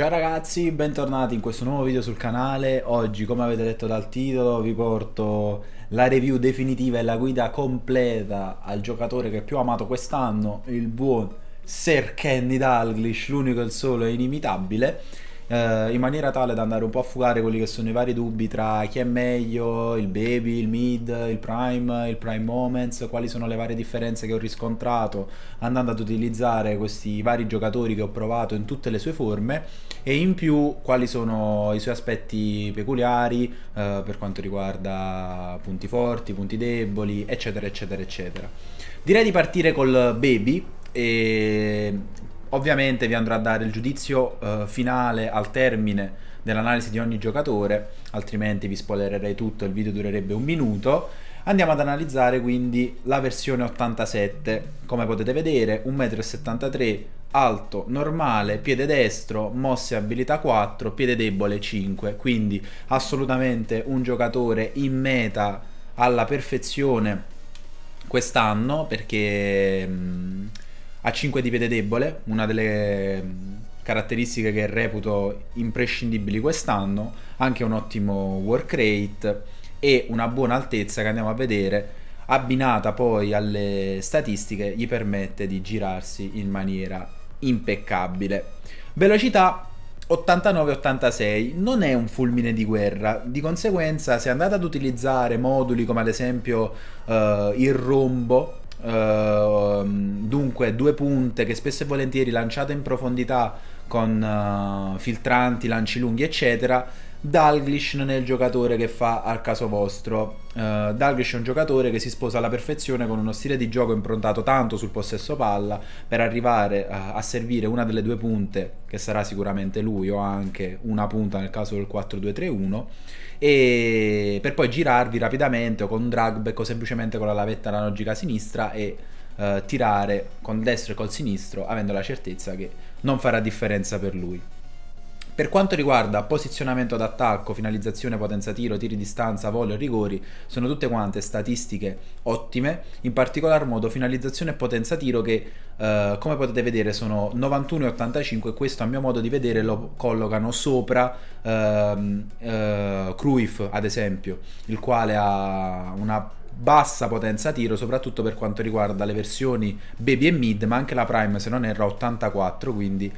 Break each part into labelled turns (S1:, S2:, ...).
S1: Ciao ragazzi, bentornati in questo nuovo video sul canale. Oggi, come avete detto dal titolo, vi porto la review definitiva e la guida completa al giocatore che più ho amato quest'anno, il buon Sir Kenny Dalglish, l'unico, e il solo e inimitabile eh, in maniera tale da andare un po' a fugare quelli che sono i vari dubbi tra chi è meglio, il baby, il mid, il prime, il prime moments, quali sono le varie differenze che ho riscontrato andando ad utilizzare questi vari giocatori che ho provato in tutte le sue forme e in più quali sono i suoi aspetti peculiari eh, per quanto riguarda punti forti, punti deboli, eccetera, eccetera, eccetera. Direi di partire col baby e, Ovviamente vi andrò a dare il giudizio eh, finale al termine dell'analisi di ogni giocatore, altrimenti vi spoilererei tutto, il video durerebbe un minuto. Andiamo ad analizzare quindi la versione 87, come potete vedere 1,73 m, alto, normale, piede destro, mosse abilità 4, piede debole 5, quindi assolutamente un giocatore in meta alla perfezione quest'anno perché... Mh, mm, ha 5 di piede debole, una delle mm, caratteristiche che reputo imprescindibili quest'anno, anche un ottimo work rate e una buona altezza che andiamo a vedere abbinata poi alle statistiche gli permette di girarsi in maniera impeccabile. Velocità 89-86 non è un fulmine di guerra, di conseguenza se andate ad utilizzare moduli come ad esempio eh, il rombo Uh, dunque, due punte che spesso e volentieri lanciate in profondità con uh, filtranti, lanci lunghi, eccetera Dalglish non è il giocatore che fa al caso vostro. Uh, Dalglish è un giocatore che si sposa alla perfezione con uno stile di gioco improntato tanto sul possesso palla per arrivare a, eh, a servire una delle due punte, che sarà sicuramente lui o anche una punta nel caso del 4-2-3-1, e per poi girarvi rapidamente o con dragback o semplicemente con la lavetta analogica sinistra e uh, tirare con destro e col sinistro avendo la certezza che non farà differenza per lui. Per quanto riguarda posizionamento d'attacco, finalizzazione, potenza tiro, tiri di stanza, volo e rigori, sono tutte quante statistiche ottime, in particolar modo finalizzazione e potenza tiro che eh, come potete vedere sono 91 e 85 questo a mio modo di vedere lo collocano sopra ehm, eh, Cruyff ad esempio, il quale ha una bassa potenza tiro, soprattutto per quanto riguarda le versioni baby e mid, ma anche la prime se non erro 84, quindi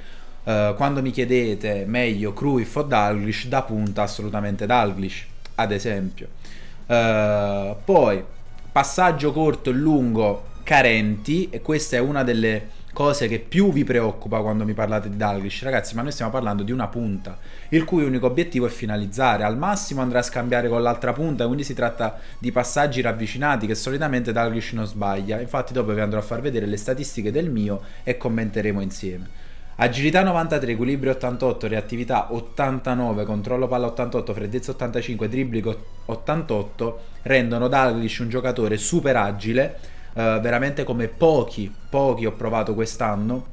S1: eh, quando mi chiedete meglio Cruyff o Dalglish, da punta assolutamente Dalglish, ad esempio. Uh, poi, passaggio corto e lungo carenti, e questa è una delle cose che più vi preoccupa quando mi parlate di Dalglish, ragazzi, ma noi stiamo parlando di una punta, il cui unico obiettivo è finalizzare, al massimo andrà a scambiare con l'altra punta, quindi si tratta di passaggi ravvicinati che solitamente Dalglish non sbaglia, infatti dopo vi andrò a far vedere le statistiche del mio e commenteremo insieme. Agilità 93, equilibrio 88, reattività 89, controllo palla 88, freddezza 85, dribbling 88 rendono Dalglish un giocatore super agile, eh, veramente come pochi, pochi ho provato quest'anno.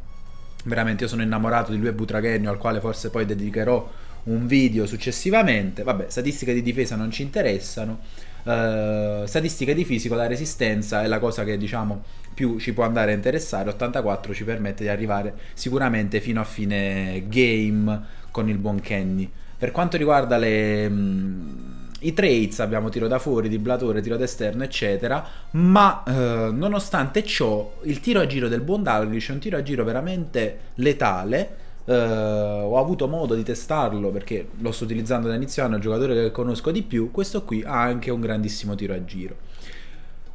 S1: Veramente io sono innamorato di lui e Butraghegno, al quale forse poi dedicherò un video successivamente. Vabbè, statistiche di difesa non ci interessano eh, statistiche di fisico, la resistenza è la cosa che diciamo più ci può andare a interessare. 84 ci permette di arrivare sicuramente fino a fine game con il buon Kenny. Per quanto riguarda le, mh, mm, i trades, abbiamo tiro da fuori, diblatore, tiro da esterno, eccetera. Ma eh, nonostante ciò, il tiro a giro del buon Dalglish è un tiro a giro veramente letale Uh, ho avuto modo di testarlo perché lo sto utilizzando da inizio anno, è un giocatore che conosco di più, questo qui ha anche un grandissimo tiro a giro.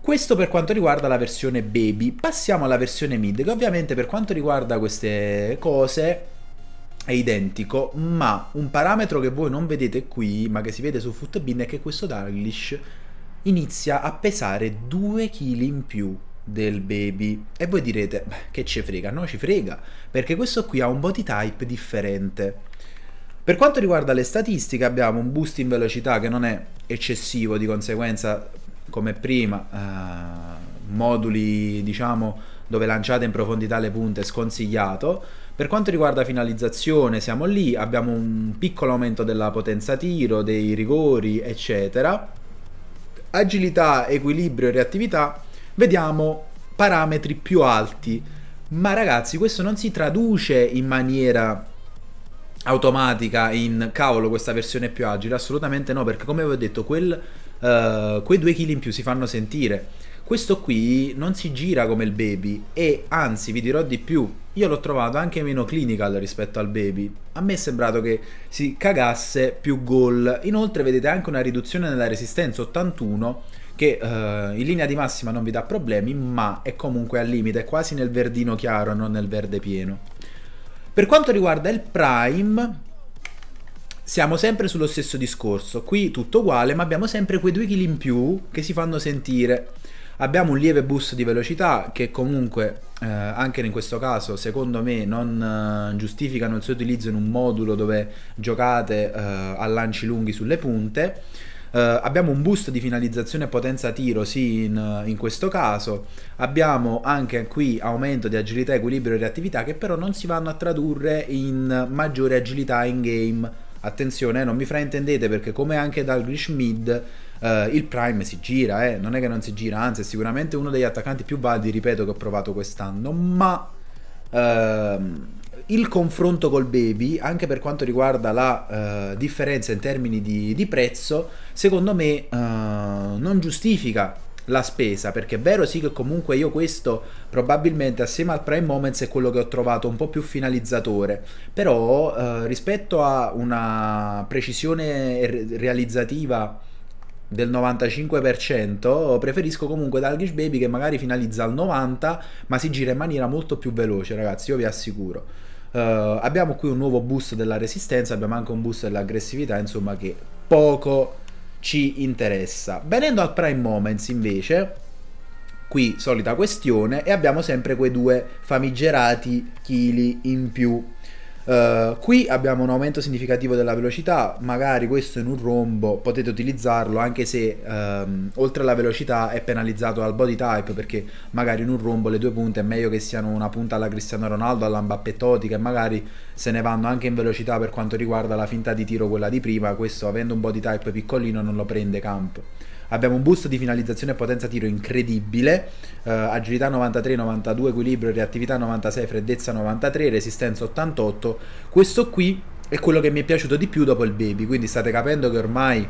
S1: Questo per quanto riguarda la versione baby. Passiamo alla versione mid, che ovviamente per quanto riguarda queste cose è identico, ma un parametro che voi non vedete qui, ma che si vede su Footbin, è che questo Darglish inizia a pesare 2 kg in più del baby. E voi direte, beh, che ci frega? No, ci frega, perché questo qui ha un body type differente. Per quanto riguarda le statistiche abbiamo un boost in velocità che non è eccessivo, di conseguenza come prima eh, moduli diciamo dove lanciate in profondità le punte sconsigliato. Per quanto riguarda finalizzazione siamo lì, abbiamo un piccolo aumento della potenza tiro, dei rigori eccetera. Agilità, equilibrio e reattività vediamo parametri più alti. Ma ragazzi, questo non si traduce in maniera automatica in cavolo questa versione più agile, assolutamente no, perché come vi ho detto, quel, uh, quei due kill in più si fanno sentire. Questo qui non si gira come il baby e anzi vi dirò di più, io l'ho trovato anche meno clinical rispetto al baby. A me è sembrato che si cagasse più gol. Inoltre vedete anche una riduzione nella resistenza 81 che eh, in linea di massima non vi dà problemi, ma è comunque al limite, è quasi nel verdino chiaro, non nel verde pieno. Per quanto riguarda il prime, siamo sempre sullo stesso discorso, qui tutto uguale, ma abbiamo sempre quei due kg in più che si fanno sentire. Abbiamo un lieve boost di velocità che comunque eh, anche in questo caso secondo me non eh, giustificano il suo utilizzo in un modulo dove giocate eh, a lanci lunghi sulle punte eh, abbiamo un boost di finalizzazione potenza tiro, sì, in, in questo caso. Abbiamo anche qui aumento di agilità, equilibrio e reattività che però non si vanno a tradurre in maggiore agilità in game attenzione, eh, non mi fraintendete perché come anche dal Grish Mid eh, il Prime si gira, eh. non è che non si gira, anzi è sicuramente uno degli attaccanti più validi, ripeto, che ho provato quest'anno, ma ehm, il confronto col baby, anche per quanto riguarda la uh, differenza in termini di, di prezzo, secondo me uh, non giustifica la spesa perché è vero sì che comunque io questo probabilmente assieme al Prime Moments è quello che ho trovato un po' più finalizzatore però eh, rispetto a una precisione realizzativa del 95% preferisco comunque Dalgish Baby che magari finalizza al 90% ma si gira in maniera molto più veloce ragazzi io vi assicuro Uh, abbiamo qui un nuovo boost della resistenza, abbiamo anche un boost dell'aggressività, insomma che poco ci interessa. Venendo al Prime Moments invece, qui solita questione, e abbiamo sempre quei due famigerati chili in più. Eh, qui abbiamo un aumento significativo della velocità, magari questo in un rombo potete utilizzarlo anche se um, oltre alla velocità è penalizzato dal body type perché magari in un rombo le due punte è meglio che siano una punta alla Cristiano Ronaldo, alla Mbappé Totti che magari se ne vanno anche in velocità per quanto riguarda la finta di tiro quella di prima, questo avendo un body type piccolino non lo prende campo. Abbiamo un boost di finalizzazione e potenza tiro incredibile, eh, agilità 93, 92, equilibrio, reattività 96, freddezza 93, resistenza 88. Questo qui è quello che mi è piaciuto di più dopo il baby, quindi state capendo che ormai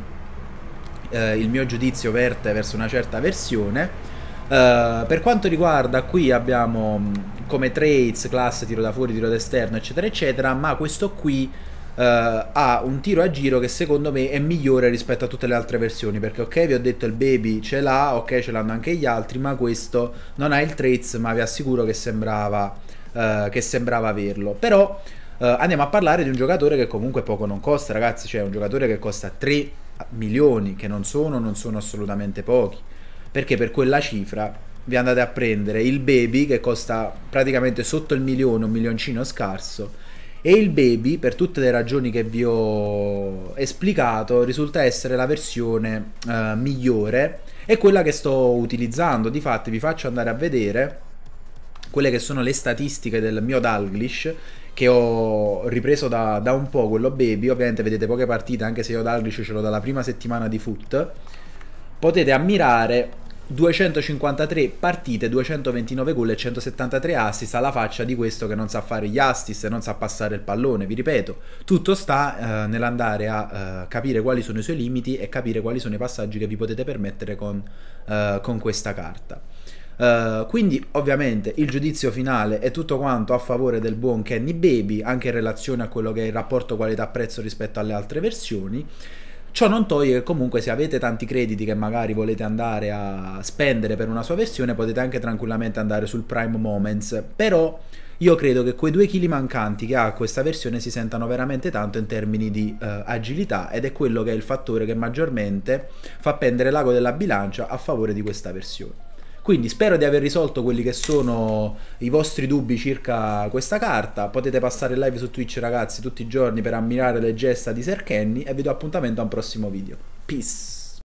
S1: eh, il mio giudizio verte verso una certa versione. Uh, per quanto riguarda qui abbiamo mm, come traits, classe, tiro da fuori, tiro da esterno, eccetera, eccetera, ma questo qui Uh, ha un tiro a giro che secondo me è migliore rispetto a tutte le altre versioni perché ok vi ho detto il baby ce l'ha ok ce l'hanno anche gli altri ma questo non ha il traits ma vi assicuro che sembrava, uh, che sembrava averlo però uh, andiamo a parlare di un giocatore che comunque poco non costa ragazzi cioè un giocatore che costa 3 milioni che non sono non sono assolutamente pochi perché per quella cifra vi andate a prendere il baby che costa praticamente sotto il milione un milioncino scarso e il baby, per tutte le ragioni che vi ho esplicato, risulta essere la versione eh, migliore e quella che sto utilizzando. Difatti vi faccio andare a vedere quelle che sono le statistiche del mio Dalglish che ho ripreso da, da un po' quello baby, ovviamente vedete poche partite anche se io Dalglish ce l'ho dalla prima settimana di foot potete ammirare 253 partite, 229 gol e 173 assist alla faccia di questo che non sa fare gli assist, e non sa passare il pallone, vi ripeto, tutto sta eh, nell'andare a eh, capire quali sono i suoi limiti e capire quali sono i passaggi che vi potete permettere con, eh, con questa carta. Uh, quindi ovviamente il giudizio finale è tutto quanto a favore del buon Kenny Baby, anche in relazione a quello che è il rapporto qualità-prezzo rispetto alle altre versioni. Ciò non toglie che comunque se avete tanti crediti che magari volete andare a spendere per una sua versione, potete anche tranquillamente andare sul Prime Moments, però io credo che quei due chili mancanti che ha questa versione si sentano veramente tanto in termini di eh, agilità ed è quello che è il fattore che maggiormente fa pendere l'ago della bilancia a favore di questa versione. Quindi spero di aver risolto quelli che sono i vostri dubbi circa questa carta. Potete passare live su Twitch ragazzi tutti i giorni per ammirare le gesta di Sir Kenny e vi do appuntamento a un prossimo video. Peace!